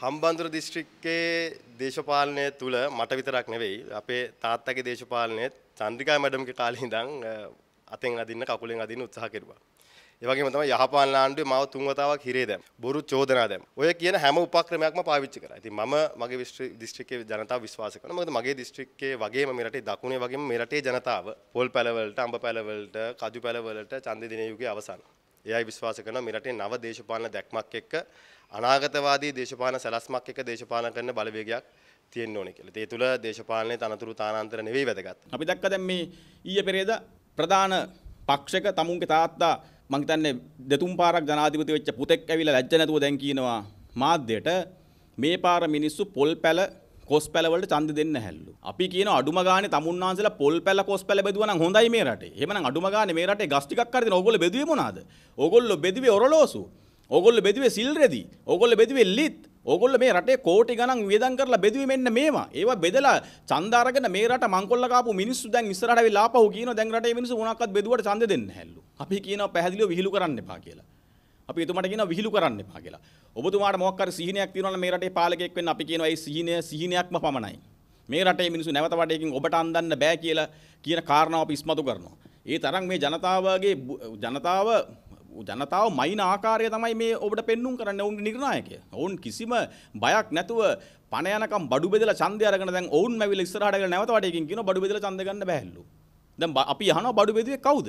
හම්බන්තොට දිස්ත්‍රික්කයේ දේශපාලනය තුළ මට විතරක් නෙවෙයි අපේ තාත්තගේ දේශපාලනයේ චන්ද්‍රිකා මැඩම්ගේ කාලේ ඉඳන් අතෙන් අදින්න කකුලෙන් අදින්න උත්සාහ කෙරුවා. ඒ වගේම තමයි යහපාලන ආණ්ඩුවේ මාව තුන් වතාවක් හිරේ දැම්. බොරු චෝදනා දැම්. ඔය කියන හැම උපක්‍රමයක්ම පාවිච්චි කරා. ඉතින් මම මගේ දිස්ත්‍රික්කයේ ජනතාව විශ්වාස කරනවා. මොකද මගේ දිස්ත්‍රික්කයේ වගේම මේ රටේ දකුණේ වගේම මේ රටේ ජනතාව පොල් පැලවලට, අඹ පැලවලට, කජු පැලවලට ඡන්දේ දිනේ යුගයේ අවසන්. එයයි විශ්වාස කරනවා මේ රටේ නව දේශපාලන දැක්මක් එක්ක අනාගතවාදී දේශපාලන සැලැස්මක් එක්ක දේශපාලන කරන බලවේගයක් තියෙන්න ඕනේ කියලා. ඒ තුල දේශපාලනයේ තනතුරු තානාන්තර නෙවෙයි වැදගත්. අපි දැක්ක දැන් මේ ඊයේ පෙරේද ප්‍රධාන පක්ෂක තමුන්ගේ තාත්තා මං හිතන්නේ දෙතුන් පාරක් ජනාධිපති වෙච්ච පුතෙක් ඇවිල්ලා ලැජ්ජ නැතුව දැන් කියනවා මාධ්‍යයට මේ පාර මිනිස්සු පොල් පැල කොස් පැලවලට ඡන්ද දෙන්න හැල්ලු. අපි කියන අඩුම ගානේ තමුන්නාන්සලා පොල් පැල කොස් පැල බෙදුවා නම් හොඳයි මේ රටේ. එහෙමනම් අඩුම ගානේ මේ රටේ ගස් ටිකක් හරි දෙන ඕගොල්ලෝ බෙදුවේ මොනවාද? ඕගොල්ලෝ බෙදුවේ ඔරලෝසු. ඕගොල්ලෝ බෙදුවේ සිල් රෙදි. ඕගොල්ලෝ බෙදුවේ ලිත්. ඕගොල්ල මේ රටේ කෝටි ගණන් වියදම් කරලා බෙදුවේ මෙන්න මේවා. ඒවා බෙදලා ඡන්ද අරගෙන මේ රට මංකොල්ල කාපු මිනිස්සු දැන් ඉස්සරහට වෙලා ආපහු කියනවා දැන් රටේ මිනිස්සු මොනක්වත් බෙදුවට ඡන්ද දෙන්න හැල්ලු. අපි කියනවා පැහැදිලිව විහිළු කරන්න එපා කියලා. අපි එතුමාට කියනවා විහිළු කරන්න එපා කියලා. ඔබතුමාට මොකක් හරි සිහිනයක් තියෙනවා නම් මේ රටේ පාලකයෙක් වෙන්න අපි කියනවා ඒ සිහිනය සිහිනයක්ම පමණයි. මේ රටේ මිනිස්සු නැවත වඩේකින් ඔබට අන්දන්න බෑ කියලා කියන කාරණාව අපි ඉස්මතු කරනවා. ඒ තරම් මේ ජනතාවගේ ජනතාව ජනතාව මයින ආකාරය තමයි මේ ඔබට පෙන්눔 කරන්න ඔවුන් නිර්ණායකය. ඔවුන් කිසිම බයක් නැතුව පණ යනකම් බඩු බෙදලා ඡන්දය අරගෙන දැන් ඔවුන් මැවිලා ඉස්සරහට ගල නැවත වඩේකින් කියන බඩු බෙදලා ඡන්ද ගන්න බෑහැලු. දැන් අපි අහනවා බඩු බෙදුවේ කවුද?